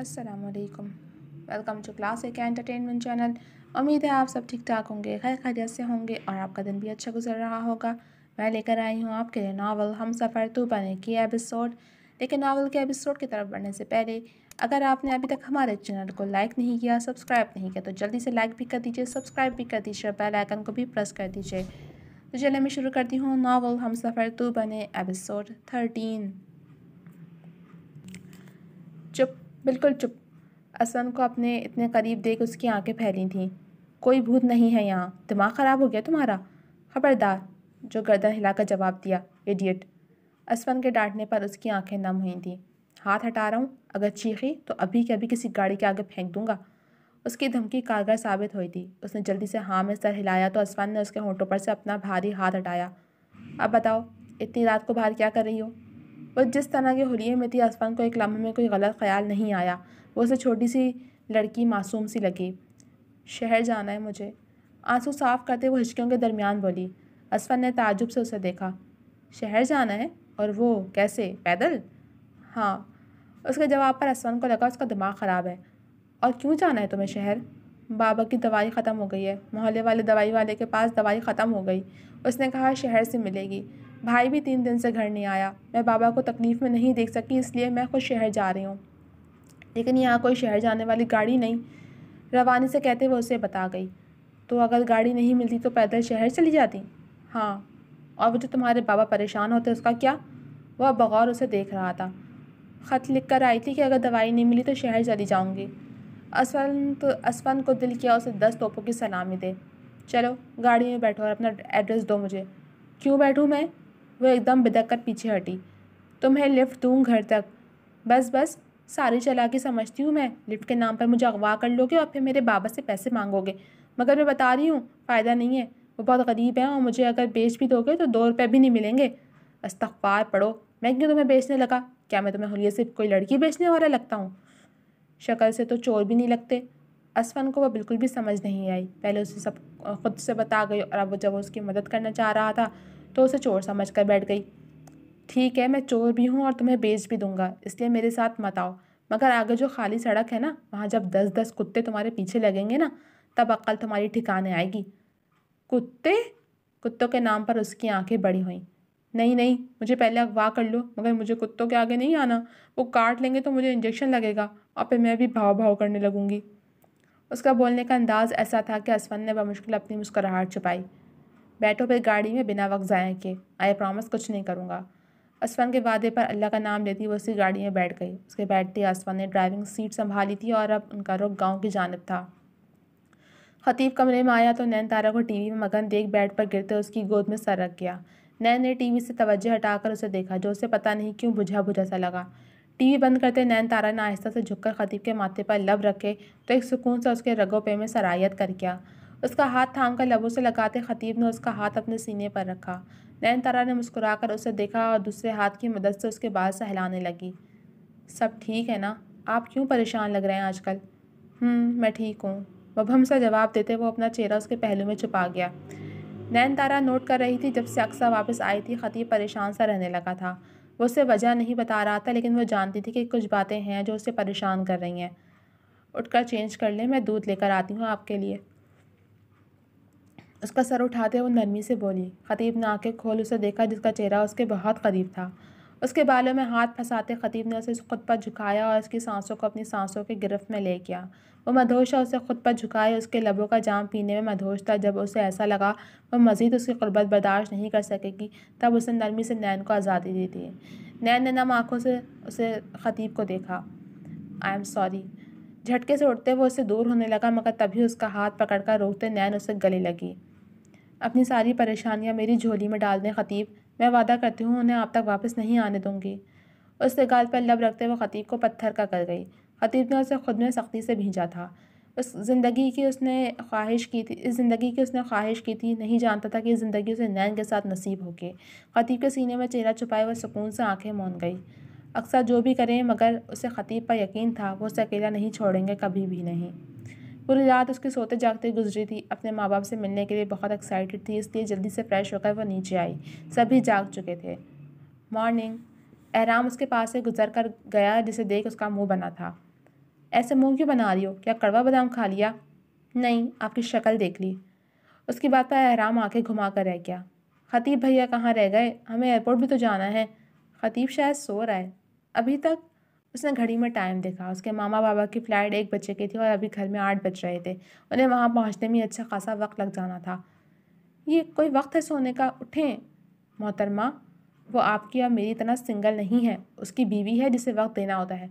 असलकम welcome to class एक entertainment channel उम्मीद है आप सब ठीक ठाक होंगे खैर खैरियत से होंगे और आपका दिन भी अच्छा गुजर रहा होगा मैं लेकर आई हूँ आपके लिए नावल हम सफ़र तो बने की एपिसोड लेकिन नावल के एपिसोड की तरफ बढ़ने से पहले अगर आपने अभी तक हमारे चैनल को लाइक नहीं किया सब्सक्राइब नहीं किया तो जल्दी से लाइक भी कर दीजिए सब्सक्राइब भी कर दीजिए और बेलाइकन को भी प्रेस कर दीजिए तो चलिए मैं शुरू करती हूँ नावल हम सफ़र तो बने एपिसोड थर्टीन चुप बिल्कुल चुप असलम को अपने इतने करीब देख उसकी आंखें फैली थीं कोई भूत नहीं है यहाँ दिमाग ख़राब हो गया तुम्हारा खबरदार जो गर्दन हिलाकर जवाब दिया एडियट असवन के डांटने पर उसकी आंखें नम हुई थीं हाथ हटा रहा हूँ अगर चीखी तो अभी के अभी किसी गाड़ी के आगे फेंक दूंगा उसकी धमकी कारगर साबित हुई थी उसने जल्दी से हाँ में सर हिलाया तो असवन ने उसके होंठों पर से अपना भारी हाथ हटाया अब बताओ इतनी रात को बाहर क्या कर रही हो बस जिस तरह के हुए में थी आसमान को एक लम्हे में कोई गलत ख्याल नहीं आया वो उसे छोटी सी लड़की मासूम सी लगी शहर जाना है मुझे आंसू साफ करते हुए हिचकियों के दरमियान बोली असफन ने ताजुब से उसे देखा शहर जाना है और वो कैसे पैदल हाँ उसके जवाब पर असफन को लगा उसका दिमाग ख़राब है और क्यों जाना है तुम्हें शहर बाबा की दवाई ख़त्म हो गई है मोहल्ले वाले दवाई वाले के पास दवाई ख़त्म हो गई उसने कहा शहर से मिलेगी भाई भी तीन दिन से घर नहीं आया मैं बाबा को तकलीफ़ में नहीं देख सकी इसलिए मैं खुद शहर जा रही हूँ लेकिन यहाँ कोई शहर जाने वाली गाड़ी नहीं रवानी से कहते हुए उसे बता गई तो अगर गाड़ी नहीं मिलती तो पैदल शहर चली जाती हाँ और वो जो तुम्हारे बाबा परेशान होते उसका क्या वह बगौर उसे देख रहा था ख़त लिख कर आई थी कि अगर दवाई नहीं मिली तो शहर चली जाऊँगी असवंत तो असवंत को दिल किया उसे दस तोपों की सलामी दे चलो गाड़ी में बैठो और अपना एड्रेस दो मुझे क्यों बैठूँ मैं वो एकदम बिदक कर पीछे हटी तो मैं लिफ्ट दूँ घर तक बस बस सारी चला के समझती हूँ मैं लिफ्ट के नाम पर मुझे अगवा कर लोगे और फिर मेरे बाबा से पैसे मांगोगे मगर मैं बता रही हूँ फ़ायदा नहीं है वो बहुत गरीब है और मुझे अगर बेच भी दोगे तो दो रुपये भी नहीं मिलेंगे अस्तफार पढ़ो मैं क्यों तुम्हें बेचने लगा क्या मैं तुम्हें हुलिया से कोई लड़की बेचने वाला लगता हूँ शक्ल से तो चोर भी नहीं लगते असफन को वह बिल्कुल भी समझ नहीं आई पहले उसे सब खुद से बता गई और अब जब उसकी मदद करना चाह रहा था तो उसे चोर समझ कर बैठ गई ठीक है मैं चोर भी हूँ और तुम्हें बेच भी दूंगा इसलिए मेरे साथ मत आओ मगर आगे जो खाली सड़क है ना वहाँ जब दस दस कुत्ते तुम्हारे पीछे लगेंगे ना तब अक्ल तुम्हारी ठिकाने आएगी कुत्ते कुत्तों के नाम पर उसकी आंखें बड़ी हुई नहीं नहीं मुझे पहले अगवा कर लो मगर मुझे कुत्तों के आगे नहीं आना वो काट लेंगे तो मुझे इंजेक्शन लगेगा और फिर मैं भी भाव भाव करने लगूंगी उसका बोलने का अंदाज़ ऐसा था कि असफन ने बमुश्किल अपनी मुस्कुराहट छुपाई बैठो फिर गाड़ी में बिना वक्त ज़ाया के आई प्रॉमिस कुछ नहीं करूँगा असफान के वादे पर अल्लाह का नाम लेती वो उसकी गाड़ी में बैठ गई उसके बैठते असफान ने ड्राइविंग सीट संभाली थी और अब उनका रुख गाँव की जानब था खतीब कमरे में आया तो नैन तारा को टीवी में मगन देख बेड पर गिरते उसकी गोद में सर रख गया नैन ने टीवी से तवज्जो हटाकर उसे देखा जो उसे पता नहीं क्यों बुझा बुझा सा लगा टीवी बंद करते नैन तारा ने आहिस्ता से झुककर खतीब के माथे पर लब रखे तो एक सुकून से उसके रगों पे में सरायत कर गया उसका हाथ थाम कर लबों से लगाते खतीब ने उसका हाथ अपने सीने पर रखा नैन तारा ने मुस्कुरा कर उसे देखा और दूसरे हाथ की मदद से उसके बाल सहलाने लगी सब ठीक है ना आप क्यों परेशान लग रहे हैं आजकल हम्म, मैं ठीक हूँ हम सा जवाब देते वो अपना चेहरा उसके पहलू में छुपा गया नैन तारा नोट कर रही थी जब से अक्सर वापस आई थी खतीब परेशान सा रहने लगा था वो उसे वजह नहीं बता रहा था लेकिन वो जानती थी कि कुछ बातें हैं जो उसे परेशान कर रही हैं उठकर चेंज कर ले मैं दूध लेकर आती हूँ आपके लिए उसका सर उठाते हुए नरमी से बोली खतीब ने आंखें खोल उसे देखा जिसका चेहरा उसके बहुत करीब था उसके बालों में हाथ फंसाते खतीब ने उसे खुद पर झुकाया और उसकी सांसों को अपनी सांसों की गिरफ्त में ले गया वो मधोश उसे खुद पर झुकाए उसके लबों का जाम पीने में मधोश था जब उसे ऐसा लगा वह मज़ीद उसकी गुर्बत बर्दाश्त नहीं कर सकेगी तब उसने नरमी से नैन को आज़ादी दी थी नैन ने नम आँखों से उसे खतीब को देखा आई एम सॉरी झटके से उठते वो उसे दूर होने लगा मगर तभी उसका हाथ पकड़कर रोकते नैन उसे गले लगी अपनी सारी परेशानियाँ मेरी झोली में डाल दें ख़तीब मैं वादा करती हूँ उन्हें आप तक वापस नहीं आने दूँगी उस निकाल पर लब रखते हुए ख़तीब को पत्थर का कर गई ख़तीब ने उसे ख़ुद में सख्ती से भेजा था उस ज़िंदगी की उसने ख्वाहिश की थी इस ज़िंदगी की उसने ख्वाहिश की थी नहीं जानता था कि ज़िंदगी उसे नैन के साथ नसीब होगी ख़तीब के सीने में चेहरा छुपाए वह सुकून से आंखें मौन गई अक्सर जो भी करें मगर उसे ख़तीब पर यकीन था वो उसे अकेला नहीं छोड़ेंगे कभी भी नहीं पूरी रात उसके सोते जागते गुजरी थी अपने माँ बाप से मिलने के लिए बहुत एक्साइटेड थी इसलिए जल्दी से फ्रेश होकर वह नीचे आई सभी जाग चुके थे मॉर्निंग एहराम उसके पास से गुजर कर गया जिसे देख उसका मुंह बना था ऐसे मुंह क्यों बना रही हो क्या कड़वा बादाम खा लिया नहीं आपकी शक्ल देख ली उसकी बात पर एहराम आके घुमा कर रह गया खतीब भैया कहाँ रह गए हमें एयरपोर्ट भी तो जाना है खतीब शायद सो रहा है अभी तक उसने घड़ी में टाइम देखा उसके मामा बाबा की फ़्लाइट एक बजे की थी और अभी घर में आठ बज रहे थे उन्हें वहाँ पहुँचने में अच्छा खासा वक्त लग जाना था ये कोई वक्त है सोने का उठें मोहतरमा वो आपकी और मेरी तरह सिंगल नहीं है उसकी बीवी है जिसे वक्त देना होता है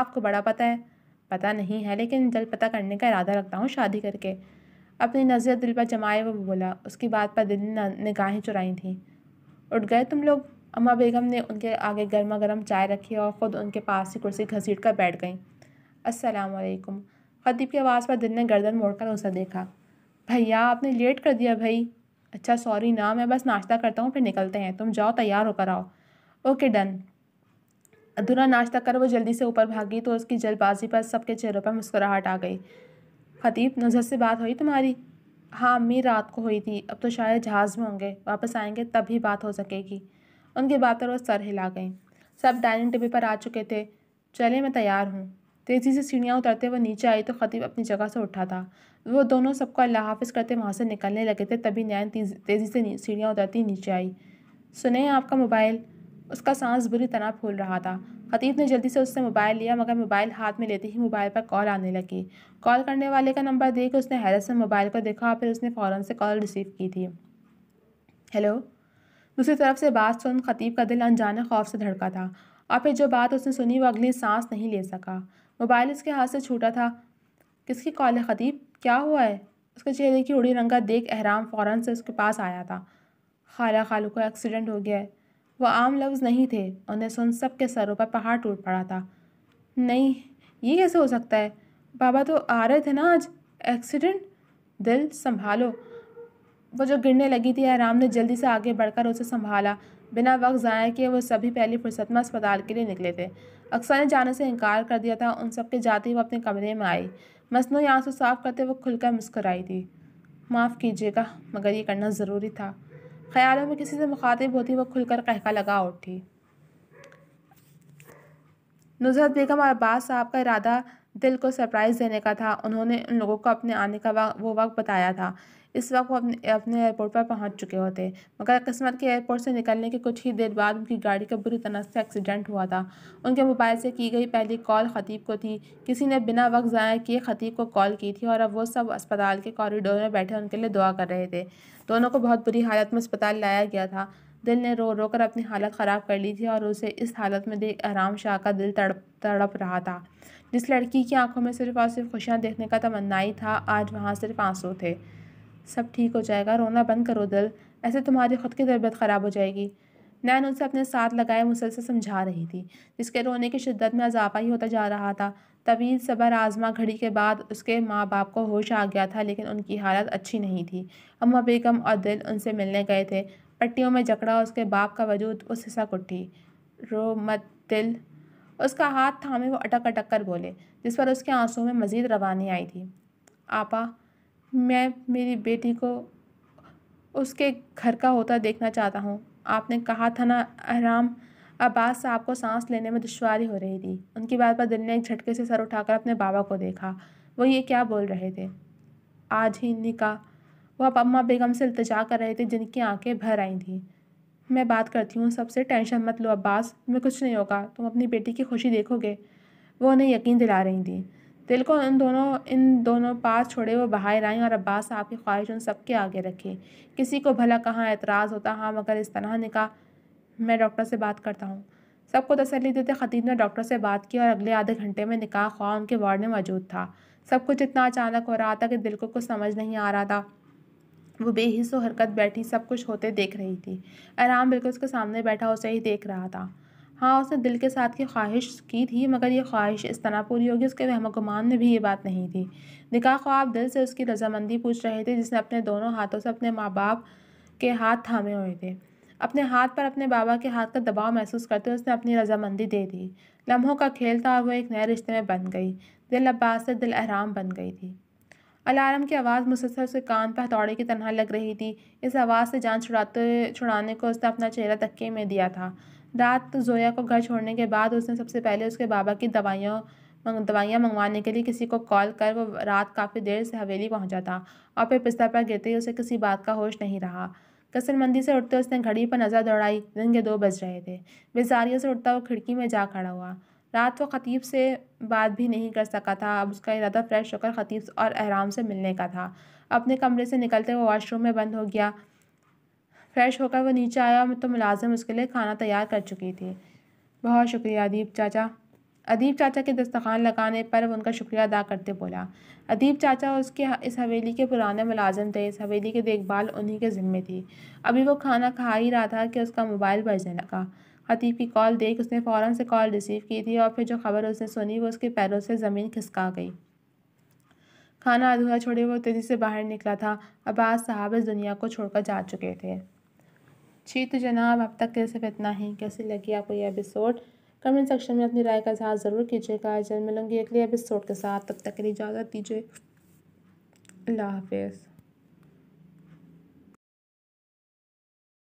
आपको बड़ा पता है पता नहीं है लेकिन जल्द पता करने का इरादा रखता हूँ शादी करके अपनी नज़र दिल पर जमाए वो बोला उसकी बात पर दिल ने निगाहें चुराई थीं उठ गए तुम लोग अम्मा बेगम ने उनके आगे गर्मा गर्म चाय रखी और ख़ुद उनके पास ही कुर्सी घसीट कर बैठ गईं असलकुम खदीब की आवाज़ पर दिल ने गर्दन मोड़कर उसे देखा भैया आपने लेट कर दिया भाई अच्छा सॉरी ना मैं बस नाश्ता करता हूँ फिर निकलते हैं तुम जाओ तैयार होकर आओ ओके डन अधूरा नाश्ता कर वो जल्दी से ऊपर भागी तो उसकी जल्दबाजी पर सबके चेहरों पर मुस्कुराहट आ गई खतीब नजर से बात हुई तुम्हारी हाँ अम्मी रात को हुई थी अब तो शायद जहाज़ में होंगे वापस आएंगे तब ही बात हो सकेगी उनकी बातों रोज सर हिला गई सब डाइनिंग टेबल पर आ चुके थे चले मैं तैयार हूँ तेज़ी से सीढ़ियाँ उतरते हुए नीचे आई तो खतीब अपनी जगह से उठा था वो दोनों सबको अल्लाह हाफिज करते वहाँ से निकलने लगे थे तभी नैन तेज़ी से सीढ़ियाँ उतरती नीचे आई सुने आपका मोबाइल उसका सांस बुरी तरह फूल रहा था खतीब ने जल्दी से उससे मोबाइल लिया मगर मोबाइल हाथ में लेते ही मोबाइल पर कॉल आने लगी कॉल करने वाले का नंबर देकर उसने हैरत से मोबाइल को देखा और फिर उसने फ़ौरन से कॉल रिसीव की थी हेलो दूसरी तरफ से बात सुन खतीब का दिल अनजाने खौफ से धड़का था और फिर जो बात उसने सुनी वो अगली सांस नहीं ले सका मोबाइल उसके हाथ से छूटा था किसकी कॉल है खतीब क्या हुआ है उसके चेहरे की उड़ी रंगा देख अहराम फ़ौर से उसके पास आया था खाला खालू को एक्सीडेंट हो गया है वह आम लफ्ज़ नहीं थे उन्हें सुन सब के सरों पर पहाड़ टूट पड़ा था नहीं ये कैसे हो सकता है बाबा तो आ रहे थे ना आज एक्सीडेंट दिल संभालो वो जो गिरने लगी थी आराम ने जल्दी से आगे बढ़कर उसे संभाला बिना वक्त ज़ाया किए वो सभी पहली फुर्सत में अस्पताल के लिए निकले थे अक्सर ने जाने से इनकार कर दिया था उन सबके जाते ही वो अपने कमरे में आई मसनू से साफ करते वो खुलकर मुस्कराई थी माफ़ कीजिएगा मगर ये करना ज़रूरी था ख्यालों में किसी से मुखातिब होती वो खुलकर कहका लगा उठी नुजरत बेगम और अब्बास साहब का इरादा दिल को सरप्राइज़ देने का था उन्होंने उन लोगों को अपने आने का वो वक्त बताया था इस वक्त वो अपने अपने एयरपोर्ट पर पहुंच चुके होते मगर किस्मत के एयरपोर्ट से निकलने के कुछ ही देर बाद उनकी गाड़ी का बुरी तरह से एक्सीडेंट हुआ था उनके मोबाइल से की गई पहली कॉल खतीब को थी किसी ने बिना वक्त ज़ाया किए खतीब को कॉल की थी और अब वो सब अस्पताल के कॉरिडोर में बैठे उनके लिए दुआ कर रहे थे दोनों को बहुत बुरी हालत में अस्पताल लाया गया था दिल ने रो रो कर अपनी हालत ख़राब कर ली थी और उसे इस हालत में देख आराम शाह का दिल तड़प तड़प रहा था जिस लड़की की आंखों में सिर्फ और सिर्फ खुशियाँ देखने का तमन्ना ही था आज वहाँ सिर्फ आंसू थे सब ठीक हो जाएगा रोना बंद करो दिल ऐसे तुम्हारी ख़ुद की तबीयत ख़राब हो जाएगी नैन उनसे अपने साथ लगाए मुसलसल समझा रही थी जिसके रोने की शिद्दत में अजाफा ही होता जा रहा था तवील सबर आजमा घड़ी के बाद उसके माँ बाप को होश आ गया था लेकिन उनकी हालत अच्छी नहीं थी अम्मा बेगम और दिल उनसे मिलने गए थे पट्टियों में जकड़ा उसके बाप का वजूद उस हिस्सा कुट्टी रो मत दिल उसका हाथ थामे वो अटक अटक कर बोले जिस पर उसके आंसू में मज़ीद रवानी आई थी आपा मैं मेरी बेटी को उसके घर का होता देखना चाहता हूँ आपने कहा था ना आराम अब्बास साहब को सांस लेने में दुशारी हो रही थी उनकी बात पर दिल ने एक झटके से सर उठाकर अपने बाबा को देखा वो ये क्या बोल रहे थे आज ही निका वह अम्मा बेगम से इल्तजा कर रहे थे जिनकी आंखें भर आई थीं मैं बात करती हूँ सबसे टेंशन मत लो अब्बास मैं कुछ नहीं होगा तुम अपनी बेटी की खुशी देखोगे वो उन्हें यकीन दिला रही थी दिल को इन दोनों इन दोनों पास छोड़े वो बाहर आई और अब्बास साहब की ख्वाहिश उन सबके आगे रखें किसी को भला कहाँ एतराज़ होता हाँ मगर इस तरह ने कहा मैं डॉक्टर से बात करता हूँ सबको तसली देते ख़तीब ने डॉक्टर से बात की और अगले आधे घंटे में निकाह ख्वाह उनके वार्ड में मौजूद था सब कुछ इतना अचानक हो रहा था कि दिल को कुछ समझ नहीं आ रहा था वो बेहिस हरकत बैठी सब कुछ होते देख रही थी आराम बिल्कुल उसके सामने बैठा उसे ही देख रहा था हाँ उसने दिल के साथ की ख्वाहिश की थी मगर ये ख्वाहिश इस तरह पूरी होगी उसके गुमान में भी ये बात नहीं थी निकाह ख्वाब दिल से उसकी रजामंदी पूछ रहे थे जिसने अपने दोनों हाथों से अपने माँ बाप के हाथ थामे हुए थे अपने हाथ पर अपने बाबा के हाथ का दबाव महसूस करते हुए उसने अपनी रजामंदी दे दी लम्हों का खेल था और वह एक नए रिश्ते में बन गई दिल अब्बास से दिल अहराम बन गई थी अलार्म की आवाज़ मुसलसल उसके कान पर हथौड़े की तरह लग रही थी इस आवाज़ से जान छुड़ाते छुड़ाने को उसने अपना चेहरा तक्के में दिया था रात तो जोया को घर छोड़ने के बाद उसने सबसे पहले उसके बाबा की दवाइयों दवाइयाँ मंगवाने के लिए किसी को कॉल कर वो रात काफ़ी देर से हवेली पहुंचा था और फिर बिस्तर पर गिरते ही उसे किसी बात का होश नहीं रहा कसरमंदी से उठते उसने घड़ी पर नज़र दौड़ाई दिन के दो बज रहे थे बेजारियों से उठता वो खिड़की में जा खड़ा हुआ रात वो खतीब से बात भी नहीं कर सका था अब उसका इरादा फ्रेश होकर खतीब और आराम से मिलने का था अपने कमरे से निकलते वो वॉशरूम में बंद हो गया फ्रेश होकर वह नीचे आया तो मुलाजिम उसके लिए खाना तैयार कर चुकी थी बहुत शुक्रिया अदीप चाचा अदीप चाचा के दस्तखान लगाने पर उनका शुक्रिया अदा करते बोला अदीप चाचा उसके इस हवेली के पुराने मुलाजिम थे इस हवेली की देखभाल उन्हीं के ज़िम्मे थी अभी वो खाना खा ही रहा था कि उसका मोबाइल बजने लगा खतीब की कॉल देख उसने फ़ौर से कॉल रिसीव की थी और फिर जो खबर उसने सुनी वो उसके पैरों से ज़मीन खिसका गई खाना अधूरा छोड़े वो तेज़ी से बाहर निकला था अब्बास साहब इस दुनिया को छोड़कर जा चुके थे जी तो जनाब अब तक के सिर्फ इतना ही कैसी लगी आपको ये एपिसोड कमेंट सेक्शन में अपनी राय का इजहार ज़रूर कीजिएगा जल्द मिलूंगी अगले एपिसोड के साथ तब तक के लिए इजाज़त दीजिए अल्लाह हाफिज़